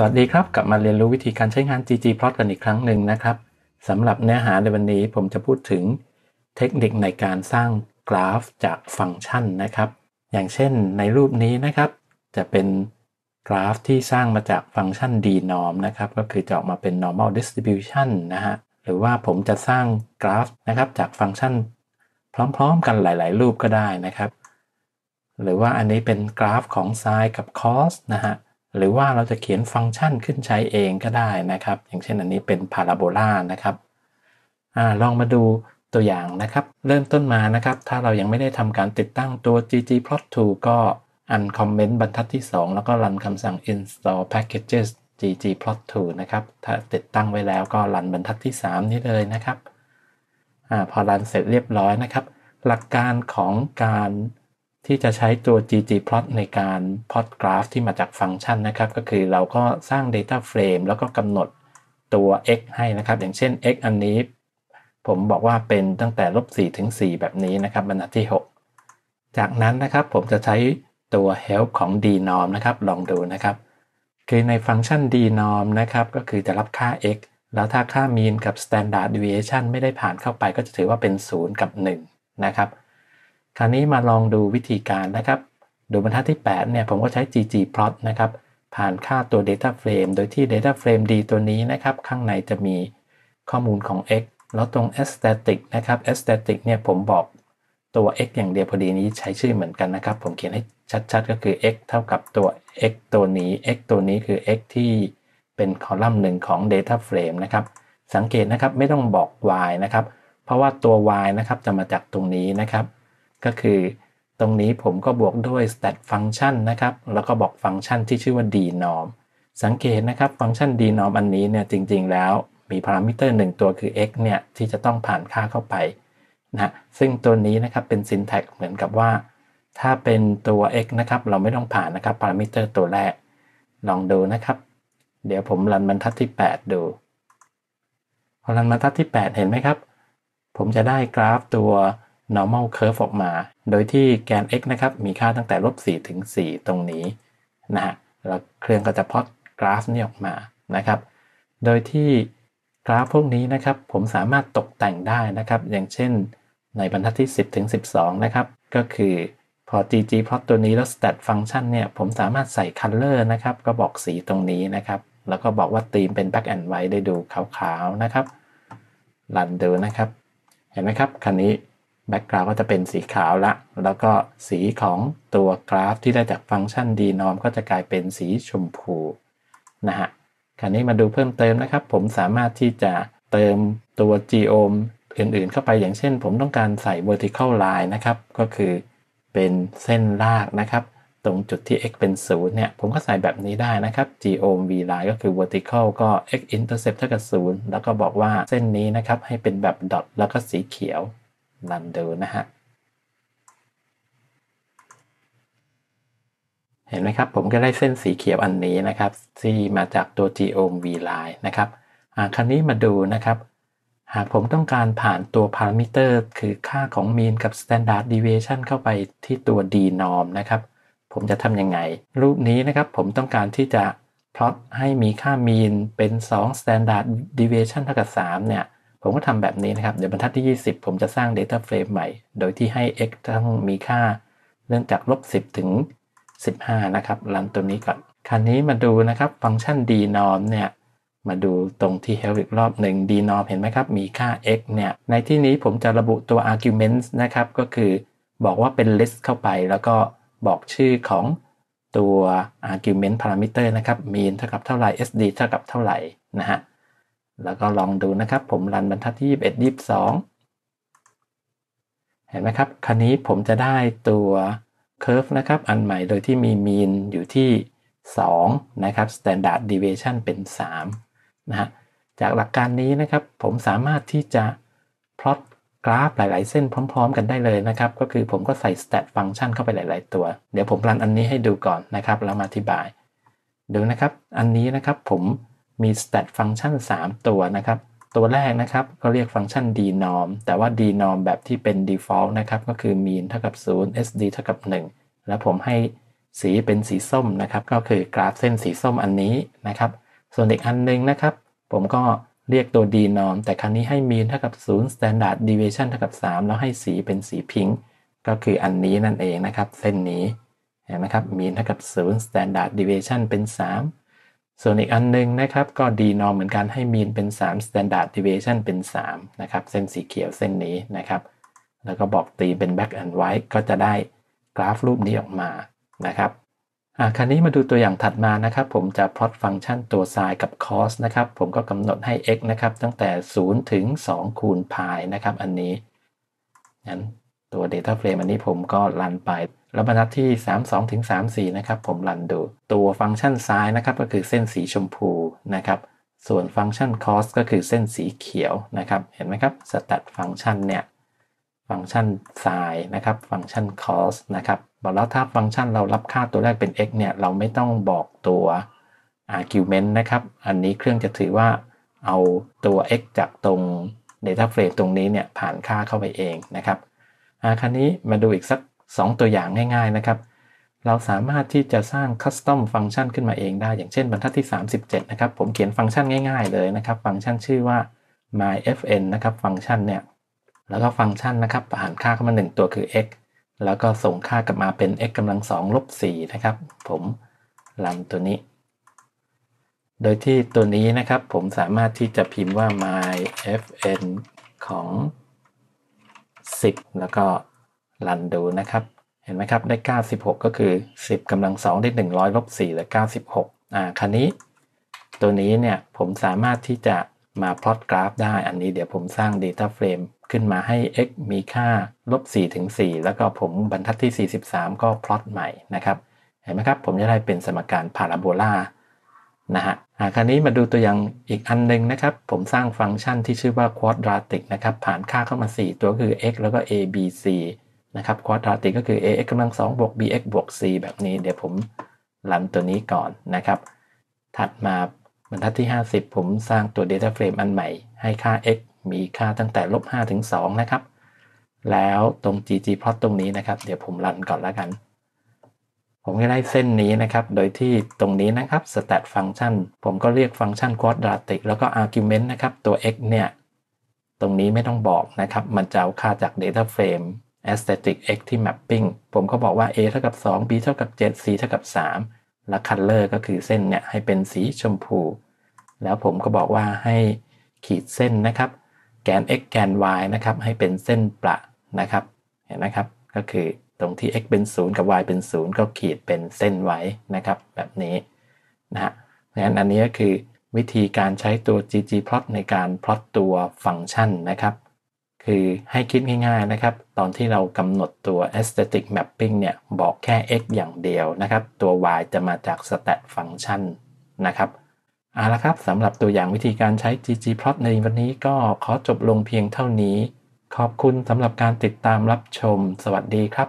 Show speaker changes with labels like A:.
A: สวัสดีครับกลับมาเรียนรู้วิธีการใช้งาน ggplot กันอีกครั้งหนึ่งนะครับสำหรับเนื้อหาในวันนี้ผมจะพูดถึงเทคนิคในการสร้างกราฟจากฟังก์ชันนะครับ อย่างเช่นในรูปนี้นะครับ จะเป็นกราฟที่สร้างมาจากฟังก์ชัน dnorm นะครับก็คือจะออกมาเป็น normal distribution นะฮะหรือว่าผมจะสร้างกราฟนะครับจากฟังก์ชัน พร้อมๆกันหลายๆรูปก็ได้นะครับ หรือว่าอันนี้เป็นกราฟของ sin กับ cos นะฮะหรือว่าเราจะเขียนฟังก์ชันขึ้นใช้เองก็ได้นะครับ อย่างเช่นอันนี้เป็นพาราโบลานะครับอลองมาดูตัวอย่างนะครับ เริ่มต้นมานะครับ ถ้าเรายังไม่ได้ทำการติดตั้งตัว ggplot2 ก็อันคอมเมนต์บรรทัดที่ 2 แล้วก็รันคำสั่ง install packages ggplot2 นะครับถ้าติดตั้งไว้แล้วก็รันบรรทัดที่3 นี้เลยนะครับอพอรันเสร็จเรียบร้อยนะครับหลักการของการที่จะใช้ตัว ggplot ในการ plot graph ที่มาจากฟังก์ชันนะครับ ก็คือเราก็สร้าง data frame แล้วก็กำหนดตัว x ให้นะครับ อย่างเช่น x อันนี้ผมบอกว่าเป็นตั้งแต่ลบ4ถึง 4 แบบนี้นะครับ บรรทัดที่ 6 จากนั้นนะครับผมจะใช้ตัว help ของ dnorm นะครับ ลองดูนะครับ คือในฟังก์ชัน dnorm นะครับ ก็คือจะรับค่า x แล้วถ้าค่า mean กับ standard deviation ไม่ได้ผ่านเข้าไป ก็จะถือว่าเป็น0กับ1 นะครับคราวนี้มาลองดูวิธีการนะครับ ดูบรรทัดที่8เนี่ยผมก็ใช้ ggplot นะครับ ผ่านค่าตัว data frame โดยที่ data frame d ตัวนี้นะครับ ข้างในจะมีข้อมูลของ x แล้วตรง aesthetic นะครับ aesthetic เนี่ยผมบอกตัว x อย่างเดียวพอดีนี้ใช้ชื่อเหมือนกันนะครับ ผมเขียนให้ชัดๆ ก็คือ x เท่ากับตัว x ตัวนี้ x ตัวนี้คือ x ที่เป็นคอลัมน์หนึ่งของ data frame นะครับ สังเกตนะครับไม่ต้องบอก y นะครับ เพราะว่าตัว y นะครับจะมาจากตรงนี้นะครับก็คือตรงนี้ผมก็บวกด้วย stat function นะครับ แล้วก็บอกฟังก์ชันที่ชื่อว่า dnorm สังเกตนะครับฟังก์ชัน dnorm อันนี้เนี่ยจริงๆ แล้ว มีพารามิเตอร์ 1 ตัวคือ x เนี่ย ที่จะต้องผ่านค่าเข้าไปนะซึ่งตัวนี้นะครับเป็น syntax เหมือนกับว่า ถ้าเป็นตัว x นะครับ เราไม่ต้องผ่านนะครับพารามิเตอร์ตัวแรก ลองดูนะครับ เดี๋ยวผมรันบรรทัดที่ 8 ดูพอรันบรรทัดที่ 8 เห็นไหมครับ ผมจะได้กราฟตัว normal curve ออกมา โดยที่แกน x นะครับ มีค่าตั้งแต่ลบ4ถึง 4 ตรงนี้นะฮะ แล้วเครื่องก็จะพอดกราฟนี้ออกมา นะครับ โดยที่กราฟพวกนี้นะครับ ผมสามารถตกแต่งได้นะครับ อย่างเช่น ในบรรทัดที่ 10 ถึง 12 นะครับ ก็คือพอ gg plot ตัวนี้แล้ว stat function เนี่ย ผมสามารถใส่ color นะครับ ก็บอกสีตรงนี้นะครับ แล้วก็บอกว่าธีมเป็น black and white ได้ดูขาวๆนะครับรันดูนะครับ เห็นไหมครับคันนี้แบ็กกราวก็จะเป็นสีขาวละ แล้วก็สีของตัวกราฟที่ได้จากฟังก์ชัน d norm ก็จะกลายเป็นสีชมพูนะฮะ คราวนี้มาดูเพิ่มเติมนะครับ ผมสามารถที่จะเติมตัว geom อื่นๆเข้าไปอย่างเช่นผมต้องการใส่ vertical line นะครับ ก็คือเป็นเส้นลากนะครับ ตรงจุดที่ x เป็น0เนี่ย ผมก็ใส่แบบนี้ได้นะครับ geom v line ก็คือ vertical ก็ x intercept เท่ากับ0แล้วก็บอกว่าเส้นนี้นะครับให้เป็นแบบดอทแล้วก็สีเขียวดันดูนะฮะ เห็นไหมครับผมก็ได้เส้นสีเขียวอันนี้นะครับ ที่มาจากตัว geom line นะครับหากครั้นี้มาดูนะครับ หากผมต้องการผ่านตัวพารามิเตอร์ คือค่าของ mean กับ standard deviation เข้าไปที่ตัว d norm นะครับ ผมจะทำยังไง รูปนี้นะครับผมต้องการที่จะพลอตให้มีค่า mean เป็น 2 standard deviation เท่ากับ3เนี่ยผมก็ทำแบบนี้นะครับ เดี๋ยวบรรทัดที่ 20 ผมจะสร้าง Data Frame ใหม่ โดยที่ให้ x ต้องมีค่า เนื่องจากลบ 10 ถึง 15 นะครับรันตัวนี้ก่อนคราวนี้มาดูนะครับฟังก์ชัน dnorm เนี่ยมาดูตรงที่ help อีกรอบหนึ่ง dnorm เห็นไหมครับ มีค่า x เนี่ยในที่นี้ผมจะระบุตัว arguments นะครับ ก็คือบอกว่าเป็น list เข้าไป แล้วก็บอกชื่อของตัว argument parameter นะครับ mean เท่ากับเท่าไหร่ sd เท่ากับเท่าไหร่นะฮะแล้วก็ลองดูนะครับ ผมรันบรรทัดที่21 22เห็นไหมครับครนนี้ผมจะได้ตัว curve นะครับอันใหม่โดยที่มี mean อยู่ที่2นะครับ standard deviation เป็น3นะฮะจากหลักการนี้นะครับ ผมสามารถที่จะ plot กราฟหลาย ๆเส้นพร้อม ๆ กันได้เลยนะครับ ก็คือผมก็ใส่ stat function เข้าไปหลาย ๆตัว เดี๋ยวผมรันอันนี้ให้ดูก่อนนะครับแล้วมาอธิบายดูนะครับอันนี้นะครับผมมี stat function 3 ตัวนะครับ ตัวแรกนะครับก็เรียกฟังก์ชัน dnorm แต่ว่า dnorm แบบที่เป็น default นะครับก็คือ mean เท่ากับ 0 sd เท่ากับ 1 แล้วผมให้สีเป็นสีส้มนะครับก็คือกราฟเส้นสีส้มอันนี้นะครับ ส่วนอีกอันนึงนะครับ ผมก็เรียกตัว dnorm แต่ครั้นี้ให้ mean เท่ากับ 0 standard deviation เท่ากับ 3 แล้วให้สีเป็นสีพิง์ก็คืออันนี้นั่นเองนะครับ เส้นนี้เห็นไหมครับ mean เท่ากับ0 standard deviation เป็น 3ส่วนอีกอันนึงนะครับก็ดีนอมเหมือนกันให้มีนเป็น 3 standard deviation เป็น 3 นะครับ เส้นสีเขียวเส้นนี้นะครับ แล้วก็บอกตีเป็น b a c k and white ก็จะได้กราฟรูปนี้ออกมานะครับคราวนี้มาดูตัวอย่างถัดมานะครับผมจะพลอตฟังก์ชันตัว sin กับ cos นะครับ ผมก็กำหนดให้ x นะครับตั้งแต่ 0 ถึง2 คูณ pi นะครับอันนี้งั้นตัว data frame อันนี้ผมก็รันไปแล้วบรรทัดที่ 32ถึง34นะครับผมรันดูตัวฟังก์ชันซ้ายนะครับก็คือเส้นสีชมพูนะครับส่วนฟังก์ชันคอสก็คือเส้นสีเขียวนะครับเห็นไหมครับสแตทฟังก์ชันเนี่ยฟังก์ชัน้ายนะครับฟังก์ชันคอสนะครับบอกแล้วถ้าฟังก์ชันเรารับค่าตัวแรกเป็น x เนี่ยเราไม่ต้องบอกตัว argument นะครับอันนี้เครื่องจะถือว่าเอาตัว x จากตรง data frame ตรงนี้เนี่ยผ่านค่าเข้าไปเองนะครับคราวนี้มาดูอีกสัก2 ตัวอย่างง่ายๆ นะครับ เราสามารถที่จะสร้างคัสตอมฟังก์ชันขึ้นมาเองได้ อย่างเช่นบรรทัดที่ 37 นะครับ ผมเขียนฟังก์ชันง่ายๆ เลยนะครับ ฟังก์ชันชื่อว่า myfn นะครับ ฟังก์ชันเนี่ย แล้วก็ฟังก์ชันนะครับห่านค่าเข้ามา 1 ตัวคือ x แล้วก็ส่งค่ากลับมาเป็น x กำลัง2ลบ4นะครับ ผมรันตัวนี้ โดยที่ตัวนี้นะครับ ผมสามารถที่จะพิมพ์ว่า myfn ของ 10 แล้วก็รันดูนะครับ เห็นไหมครับ ได้ 96 ก็คือ 10กำลัง2ได้ 100ลบ4เหลือ96 อ่าคันนี้ ตัวนี้เนี่ย ผมสามารถที่จะมาพลอตกราฟได้ อันนี้เดี๋ยวผมสร้าง Data Frame ขึ้นมาให้ x มีค่าลบ4ถึง 4 แล้วก็ผมบรรทัดที่ 43 ก็พลอตใหม่นะครับ เห็นไหมครับ ผมจะได้เป็นสมการพาราโบลา นะฮะคราวนี้มาดูตัวอย่างอีกอันนึงนะครับ ผมสร้างฟังก์ชันที่ชื่อว่า quadratic นะครับผ่านค่าเข้ามา 4 ตัวคือ x แล้วก็ a b c นะครับควอดราติกก็คือ ax กำลัง 2บวก bx บวก c แบบนี้เดี๋ยวผมลันตัวนี้ก่อนนะครับ ถัดมาบรรทัดที่ 50 ผมสร้างตัว data frame อันใหม่ ให้ค่า x มีค่าตั้งแต่ลบ5ถึง 2 นะครับ แล้วตรง ggplot ตรงนี้นะครับ เดี๋ยวผมรันก่อนแล้วกัน ผมก็ได้เส้นนี้นะครับ โดยที่ตรงนี้นะครับ stat function ผมก็เรียกฟังก์ชัน quadratic แล้วก็ argument นะครับตัว x เนี่ยตรงนี้ไม่ต้องบอกนะครับมันจะเอาค่าจาก data frame aesthetic x ที่ mapping ผมก็บอกว่า a เท่ากับ 2 b เท่ากับ7 c เท่ากับ 3 และ color ก็คือเส้นเนี่ยให้เป็นสีชมพู แล้วผมก็บอกว่าให้ขีดเส้นนะครับ แกน x แกน y นะครับให้เป็นเส้นประนะครับ เห็นนะครับก็คือตรงที่ x เป็น 0 กับ y เป็น 0 ก็ขีดเป็นเส้นไว้นะครับ แบบนี้นะฮะงั้นอันนี้ก็คือวิธีการใช้ตัว ggplot ในการ plot ตัวฟังก์ชันนะครับคือให้คิดง่ายๆนะครับ ตอนที่เรากำหนดตัว aesthetic mapping เนี่ยบอกแค่ x อย่างเดียวนะครับ ตัว y จะมาจาก stat function นะครับเอาละครับสำหรับตัวอย่างวิธีการใช้ ggplot ในวันนี้ก็ขอจบลงเพียงเท่านี้ ขอบคุณสำหรับการติดตามรับชมสวัสดีครับ